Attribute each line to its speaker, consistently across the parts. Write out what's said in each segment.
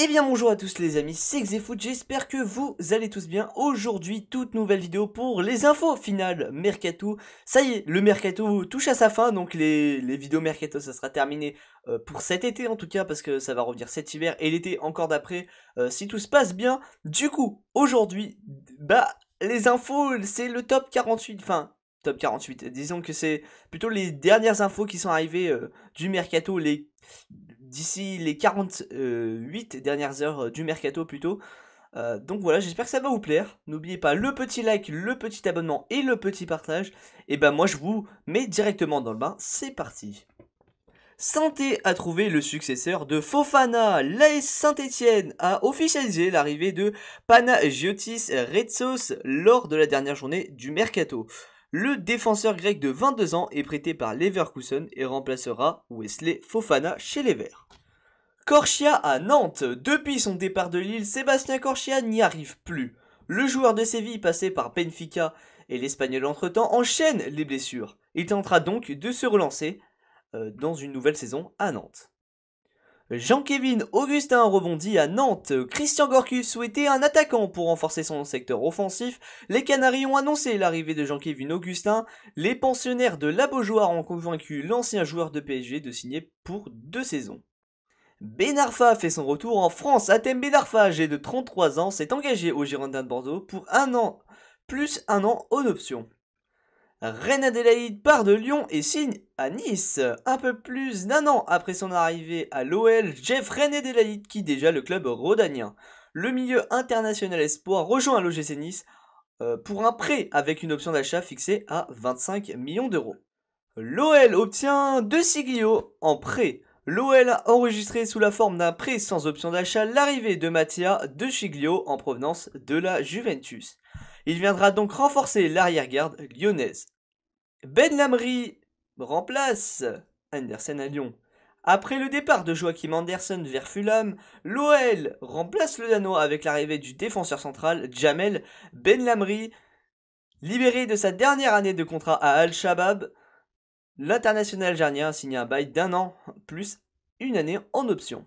Speaker 1: Et eh bien bonjour à tous les amis, c'est Xefoot, j'espère que vous allez tous bien. Aujourd'hui, toute nouvelle vidéo pour les infos finales Mercato. Ça y est, le Mercato touche à sa fin, donc les, vidéos Mercato, ça sera terminé euh, pour cet été en tout cas, parce que ça va revenir cet hiver et l'été encore d'après, euh, si tout se passe bien. Du coup, aujourd'hui, bah, les infos, c'est le top 48, enfin, top 48. Disons que c'est plutôt les dernières infos qui sont arrivées euh, du mercato, les d'ici les 48 dernières heures euh, du mercato plutôt. Euh, donc voilà, j'espère que ça va vous plaire. N'oubliez pas le petit like, le petit abonnement et le petit partage. Et ben moi je vous mets directement dans le bain, c'est parti. Santé a trouvé le successeur de Fofana. L'AS Saint-Etienne a officialisé l'arrivée de Panagiotis Retzos lors de la dernière journée du mercato. Le défenseur grec de 22 ans est prêté par Leverkusen et remplacera Wesley Fofana chez les Verts. Corchia à Nantes. Depuis son départ de Lille, Sébastien Corchia n'y arrive plus. Le joueur de Séville passé par Benfica et l'Espagnol entre-temps enchaîne les blessures. Il tentera donc de se relancer euh, dans une nouvelle saison à Nantes. Jean-Kévin Augustin rebondit à Nantes. Christian Gorky souhaitait un attaquant pour renforcer son secteur offensif. Les Canaries ont annoncé l'arrivée de Jean-Kévin Augustin. Les pensionnaires de la Beaujoire ont convaincu l'ancien joueur de PSG de signer pour deux saisons. Benarfa fait son retour en France. Athème Benarfa, âgé de 33 ans, s'est engagé au Girondin de Bordeaux pour un an, plus un an en option. Reine Adélaïde part de Lyon et signe à Nice. Un peu plus d'un an après son arrivée à l'OL, Jeff René Adélaïde quitte déjà le club rodanien. Le milieu international espoir rejoint l'OGC Nice euh, pour un prêt avec une option d'achat fixée à 25 millions d'euros. L'OL obtient de Siglio en prêt. L'OL a enregistré sous la forme d'un prêt sans option d'achat l'arrivée de Mattia De Siglio en provenance de la Juventus. Il viendra donc renforcer l'arrière-garde lyonnaise. Ben Lamry remplace Anderson à Lyon. Après le départ de Joachim Anderson vers Fulham, l'OL remplace le Danois avec l'arrivée du défenseur central Jamel Ben Lamry. Libéré de sa dernière année de contrat à Al-Shabaab, l'international algérien signe un bail d'un an plus une année en option.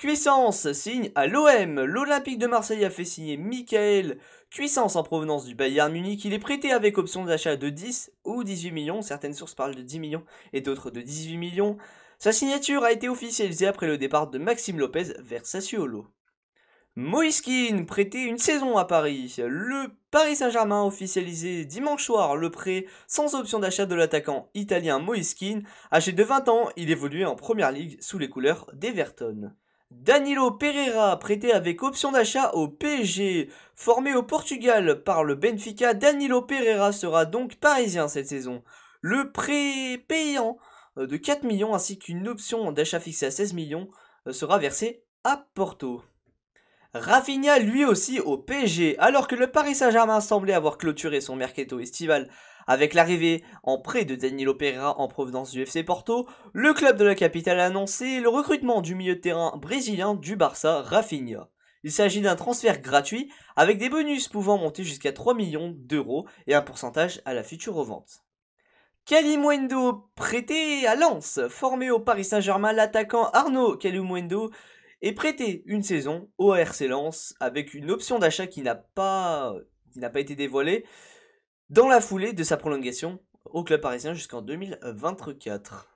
Speaker 1: Cuissance signe à l'OM. L'Olympique de Marseille a fait signer Michael Cuissance en provenance du Bayern Munich. Il est prêté avec option d'achat de 10 ou 18 millions. Certaines sources parlent de 10 millions et d'autres de 18 millions. Sa signature a été officialisée après le départ de Maxime Lopez vers Sassuolo. Moïskine, prêté une saison à Paris. Le Paris Saint-Germain a officialisé dimanche soir le prêt sans option d'achat de l'attaquant italien Moïskine. Âgé de 20 ans, il évoluait en première ligue sous les couleurs d'Everton. Danilo Pereira, prêté avec option d'achat au PSG. Formé au Portugal par le Benfica, Danilo Pereira sera donc parisien cette saison. Le prêt payant euh, de 4 millions ainsi qu'une option d'achat fixée à 16 millions euh, sera versé à Porto. Rafinha lui aussi au PSG. Alors que le Paris Saint-Germain semblait avoir clôturé son mercato estival avec l'arrivée en prêt de Danilo Pereira en provenance du FC Porto, le club de la capitale a annoncé le recrutement du milieu de terrain brésilien du Barça, Rafinha. Il s'agit d'un transfert gratuit avec des bonus pouvant monter jusqu'à 3 millions d'euros et un pourcentage à la future revente. Kalimuendo prêté à Lens, formé au Paris Saint-Germain, l'attaquant Arnaud Kalimuendo est prêté une saison au RC Lens avec une option d'achat qui n'a pas qui n'a pas été dévoilée dans la foulée de sa prolongation au club parisien jusqu'en 2024.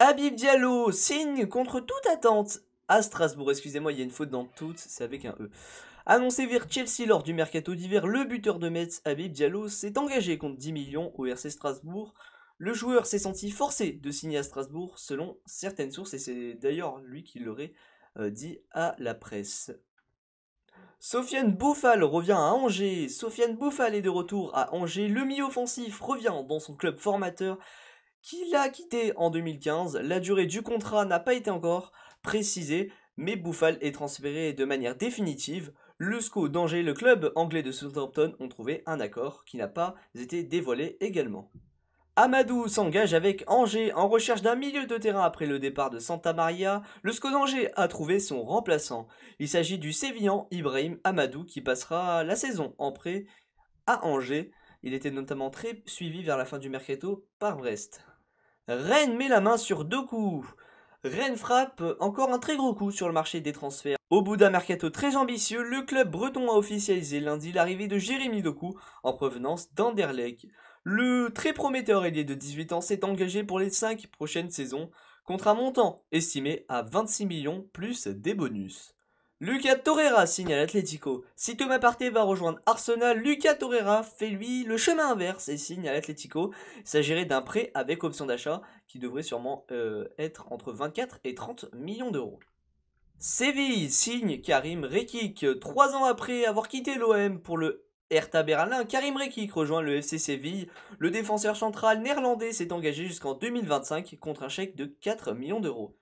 Speaker 1: Habib Diallo signe contre toute attente à Strasbourg. Excusez-moi, il y a une faute dans toutes, c'est avec un E. Annoncé vers Chelsea lors du mercato d'hiver, le buteur de Metz, Habib Diallo, s'est engagé contre 10 millions au RC Strasbourg. Le joueur s'est senti forcé de signer à Strasbourg, selon certaines sources, et c'est d'ailleurs lui qui l'aurait euh, dit à la presse. Sofiane Bouffal revient à Angers. Sofiane Bouffal est de retour à Angers. Le mi-offensif revient dans son club formateur qui l'a quitté en 2015. La durée du contrat n'a pas été encore précisée, mais Bouffal est transféré de manière définitive. Le SCO d'Angers, le club anglais de Southampton, ont trouvé un accord qui n'a pas été dévoilé également. Amadou s'engage avec Angers en recherche d'un milieu de terrain après le départ de Santa Maria. Le SCO d'Angers a trouvé son remplaçant. Il s'agit du Sévillan Ibrahim Amadou qui passera la saison en prêt à Angers. Il était notamment très suivi vers la fin du mercato par Brest. Rennes met la main sur Doku. Rennes frappe encore un très gros coup sur le marché des transferts. Au bout d'un mercato très ambitieux, le club breton a officialisé lundi l'arrivée de Jérémy Doku en provenance d'Anderlecht. Le très prometteur ailier de 18 ans s'est engagé pour les 5 prochaines saisons contre un montant estimé à 26 millions plus des bonus. Lucas Torreira signe à l'Atlético. Si Thomas Partey va rejoindre Arsenal, Lucas Torreira fait lui le chemin inverse et signe à l'Atlético. Il s'agirait d'un prêt avec option d'achat qui devrait sûrement euh, être entre 24 et 30 millions d'euros. Séville signe Karim Rekik. Trois ans après avoir quitté l'OM pour le Hertha Berlin, Karim Rekik rejoint le FC Séville. Le défenseur central néerlandais s'est engagé jusqu'en 2025 contre un chèque de 4 millions d'euros.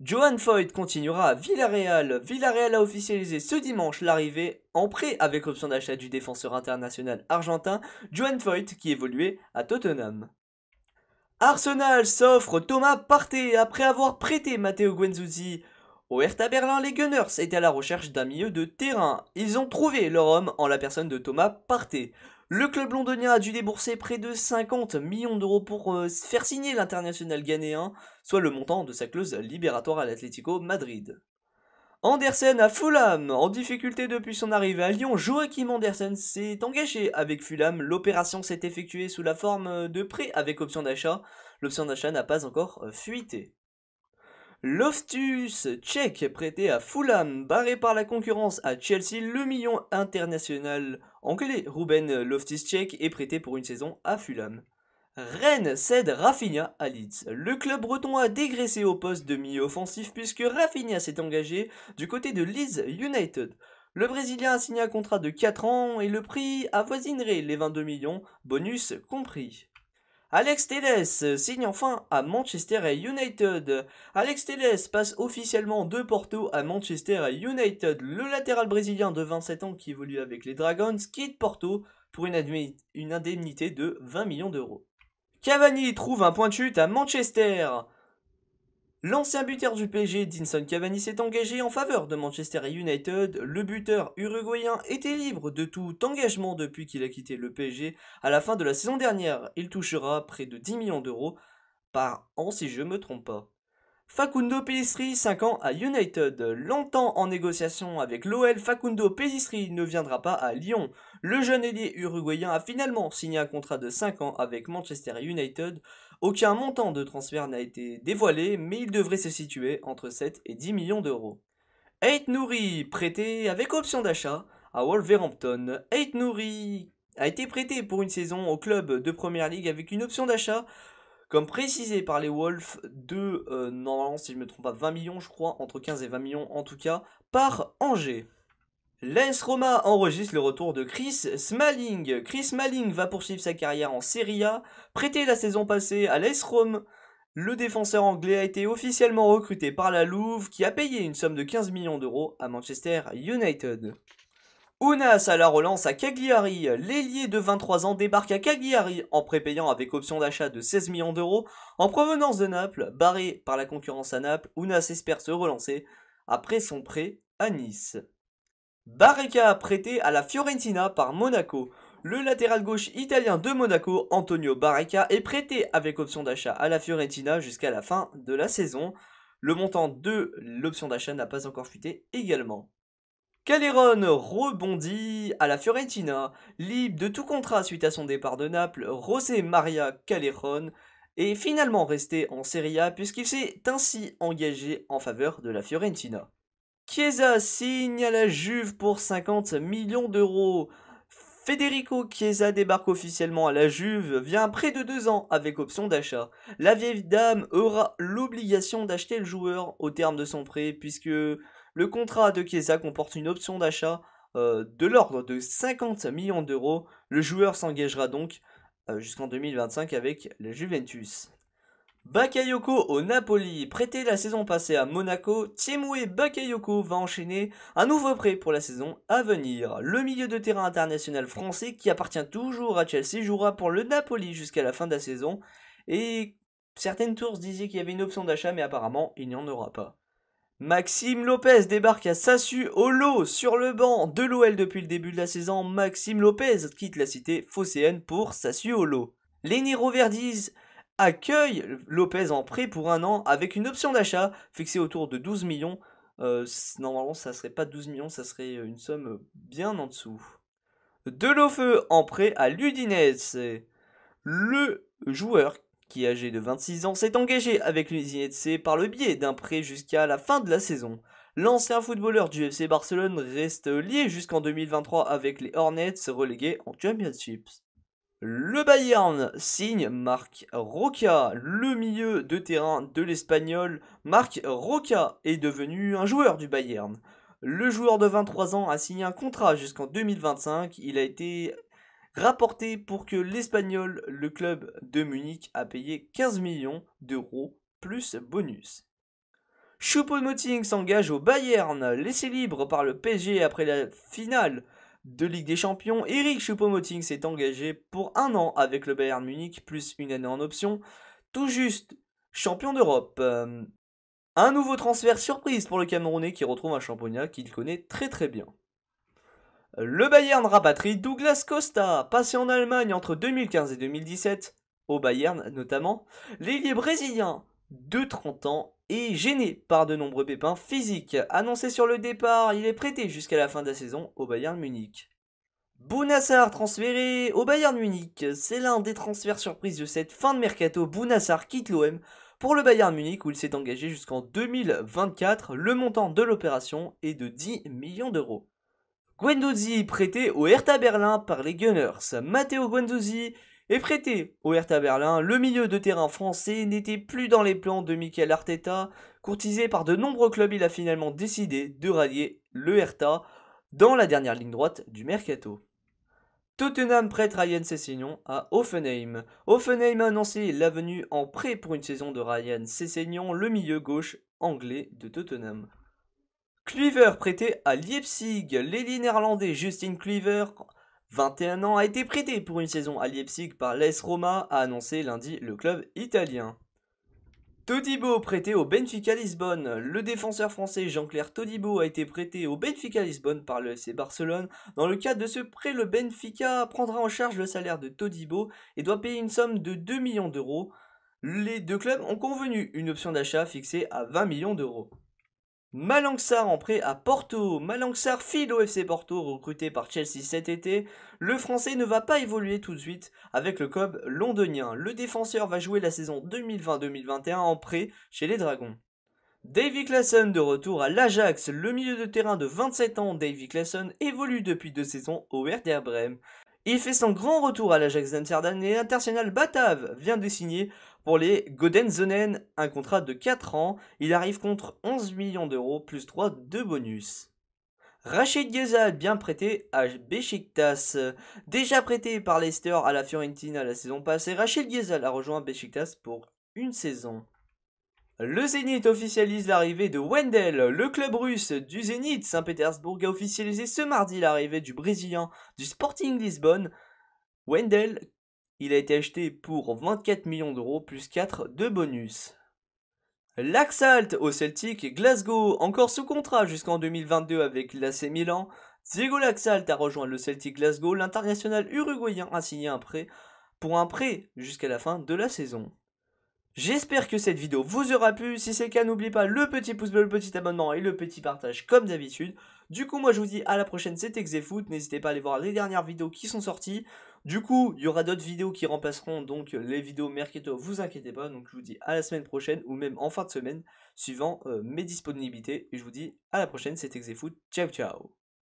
Speaker 1: Johan Foyt continuera à Villarreal. Villarreal a officialisé ce dimanche l'arrivée en prêt avec option d'achat du défenseur international argentin Johan Foyt qui évoluait à Tottenham. Arsenal s'offre Thomas Partey après avoir prêté Matteo Guendouzi. Au Hertha Berlin, les Gunners étaient à la recherche d'un milieu de terrain. Ils ont trouvé leur homme en la personne de Thomas Partey. Le club londonien a dû débourser près de 50 millions d'euros pour euh, faire signer l'international ghanéen, soit le montant de sa clause libératoire à l'Atlético Madrid. Andersen à Fulham. En difficulté depuis son arrivée à Lyon, Joachim Andersen s'est engagé avec Fulham. L'opération s'est effectuée sous la forme de prêt avec option d'achat. L'option d'achat n'a pas encore fuité. Loftus, tchèque, prêté à Fulham, barré par la concurrence à Chelsea, le million international anglais Ruben Loftus tchèque est prêté pour une saison à Fulham. Rennes cède Rafinha à Leeds. Le club breton a dégraissé au poste de milieu offensif puisque Rafinha s'est engagé du côté de Leeds United. Le Brésilien a signé un contrat de 4 ans et le prix avoisinerait les 22 millions, bonus compris. Alex Telles signe enfin à Manchester United. Alex Telles passe officiellement de Porto à Manchester United. Le latéral brésilien de 27 ans qui évolue avec les Dragons quitte Porto pour une, une indemnité de 20 millions d'euros. Cavani trouve un point de chute à Manchester. L'ancien buteur du PSG, Dinson Cavani, s'est engagé en faveur de Manchester United. Le buteur uruguayen était libre de tout engagement depuis qu'il a quitté le PSG. À la fin de la saison dernière, il touchera près de 10 millions d'euros par an si je ne me trompe pas. Facundo Pellistri, 5 ans à United. Longtemps en négociation avec l'OL, Facundo Pellistri ne viendra pas à Lyon. Le jeune ailier uruguayen a finalement signé un contrat de 5 ans avec Manchester United aucun montant de transfert n'a été dévoilé, mais il devrait se situer entre 7 et 10 millions d'euros. Eight Nouri, prêté avec option d'achat à Wolverhampton. Eight Nouri a été prêté pour une saison au club de Première Ligue avec une option d'achat, comme précisé par les Wolves, de, non, euh, normalement si je ne me trompe pas, 20 millions je crois, entre 15 et 20 millions en tout cas, par Angers. L'AS Roma enregistre le retour de Chris Smalling. Chris Smalling va poursuivre sa carrière en Serie A. Prêté la saison passée à l'AS Rome, le défenseur anglais a été officiellement recruté par la Louvre qui a payé une somme de 15 millions d'euros à Manchester United. Ounas à la relance à Cagliari. L'ailier de 23 ans débarque à Cagliari en prépayant avec option d'achat de 16 millions d'euros en provenance de Naples. Barré par la concurrence à Naples, Ounas espère se relancer après son prêt à Nice. Barreca prêté à la Fiorentina par Monaco. Le latéral gauche italien de Monaco, Antonio Barreca, est prêté avec option d'achat à la Fiorentina jusqu'à la fin de la saison. Le montant de l'option d'achat n'a pas encore fuité également. Caleron rebondit à la Fiorentina. Libre de tout contrat suite à son départ de Naples, José Maria Calerone est finalement resté en Serie A puisqu'il s'est ainsi engagé en faveur de la Fiorentina. Chiesa signe à la Juve pour 50 millions d'euros. Federico Chiesa débarque officiellement à la Juve vient près de deux ans avec option d'achat. La vieille dame aura l'obligation d'acheter le joueur au terme de son prêt puisque le contrat de Chiesa comporte une option d'achat euh, de l'ordre de 50 millions d'euros. Le joueur s'engagera donc euh, jusqu'en 2025 avec la Juventus. Bakayoko au Napoli, prêté la saison passée à Monaco, Tiemoué Bakayoko va enchaîner un nouveau prêt pour la saison à venir. Le milieu de terrain international français qui appartient toujours à Chelsea jouera pour le Napoli jusqu'à la fin de la saison et certaines sources disaient qu'il y avait une option d'achat mais apparemment il n'y en aura pas. Maxime Lopez débarque à Sassu Holo sur le banc de l'OL depuis le début de la saison. Maxime Lopez quitte la cité phocéenne pour Sassu Holo. Les Nero accueille Lopez en prêt pour un an avec une option d'achat fixée autour de 12 millions. Euh, normalement, ça serait pas 12 millions, ça serait euh, une somme euh, bien en dessous. De feu en prêt à l'Udinese. Le joueur qui est âgé de 26 ans s'est engagé avec l'Udinese par le biais d'un prêt jusqu'à la fin de la saison. L'ancien footballeur du FC Barcelone reste lié jusqu'en 2023 avec les Hornets relégués en Championships. Le Bayern signe Marc Roca. Le milieu de terrain de l'Espagnol, Marc Roca, est devenu un joueur du Bayern. Le joueur de 23 ans a signé un contrat jusqu'en 2025. Il a été rapporté pour que l'Espagnol, le club de Munich, a payé 15 millions d'euros plus bonus. Choupo-Moting s'engage au Bayern, laissé libre par le PSG après la finale de Ligue des Champions, Eric Choupo-Moting s'est engagé pour un an avec le Bayern Munich, plus une année en option, tout juste champion d'Europe. Euh, un nouveau transfert surprise pour le Camerounais qui retrouve un championnat qu'il connaît très très bien. Le Bayern rapatrie Douglas Costa, passé en Allemagne entre 2015 et 2017, au Bayern notamment. L'ailier brésilien de 30 ans et gêné par de nombreux pépins physiques. Annoncé sur le départ, il est prêté jusqu'à la fin de la saison au Bayern Munich. Bounassar transféré au Bayern Munich, c'est l'un des transferts surprises de cette fin de mercato. Bounassar quitte l'OM pour le Bayern Munich où il s'est engagé jusqu'en 2024. Le montant de l'opération est de 10 millions d'euros. Guendouzi prêté au Hertha Berlin par les Gunners. Matteo Guendouzi et prêté au Hertha Berlin, le milieu de terrain français n'était plus dans les plans de Michael Arteta. Courtisé par de nombreux clubs, il a finalement décidé de rallier le Hertha dans la dernière ligne droite du mercato. Tottenham prête Ryan Sessegnon à Offenheim. Offenheim a annoncé la venue en prêt pour une saison de Ryan Sessegnon, le milieu gauche anglais de Tottenham. Cleaver prêté à Leipzig. L'ailier néerlandais Justin Cleaver 21 ans, a été prêté pour une saison à Leipzig par l'AS Roma, a annoncé lundi le club italien. Todibo prêté au Benfica Lisbonne. Le défenseur français Jean-Claire Todibo a été prêté au Benfica Lisbonne par le FC Barcelone. Dans le cadre de ce prêt, le Benfica prendra en charge le salaire de Todibo et doit payer une somme de 2 millions d'euros. Les deux clubs ont convenu une option d'achat fixée à 20 millions d'euros. Malangsar en prêt à Porto. Malanxar file au FC Porto, recruté par Chelsea cet été. Le français ne va pas évoluer tout de suite avec le club londonien. Le défenseur va jouer la saison 2020-2021 en prêt chez les Dragons. Davy Klassen de retour à l'Ajax. Le milieu de terrain de 27 ans, Davy Klassen, évolue depuis deux saisons au Werder Bremen. Il fait son grand retour à l'Ajax d'Amsterdam et l'international Batav vient de signer pour les Godenzonen, un contrat de 4 ans, il arrive contre 11 millions d'euros plus 3 de bonus. Rachid Ghezal, bien prêté à Besiktas. Déjà prêté par Leicester à la Fiorentina la saison passée, Rachid Ghezal a rejoint Besiktas pour une saison. Le Zénith officialise l'arrivée de Wendel. Le club russe du Zénith Saint-Pétersbourg a officialisé ce mardi l'arrivée du Brésilien du Sporting Lisbonne, Wendel il a été acheté pour 24 millions d'euros plus 4 de bonus. L'Axalt au Celtic, Glasgow, encore sous contrat jusqu'en 2022 avec l'AC Milan. Diego Laxalt a rejoint le Celtic Glasgow, l'international uruguayen a signé un prêt pour un prêt jusqu'à la fin de la saison. J'espère que cette vidéo vous aura plu, si c'est le cas n'oubliez pas le petit pouce bleu, le petit abonnement et le petit partage comme d'habitude. Du coup, moi je vous dis à la prochaine, c'était Xefoot. N'hésitez pas à aller voir les dernières vidéos qui sont sorties. Du coup, il y aura d'autres vidéos qui remplaceront donc les vidéos Mercato, vous inquiétez pas. Donc je vous dis à la semaine prochaine ou même en fin de semaine, suivant euh, mes disponibilités. Et je vous dis à la prochaine, c'était Xefoot. Ciao, ciao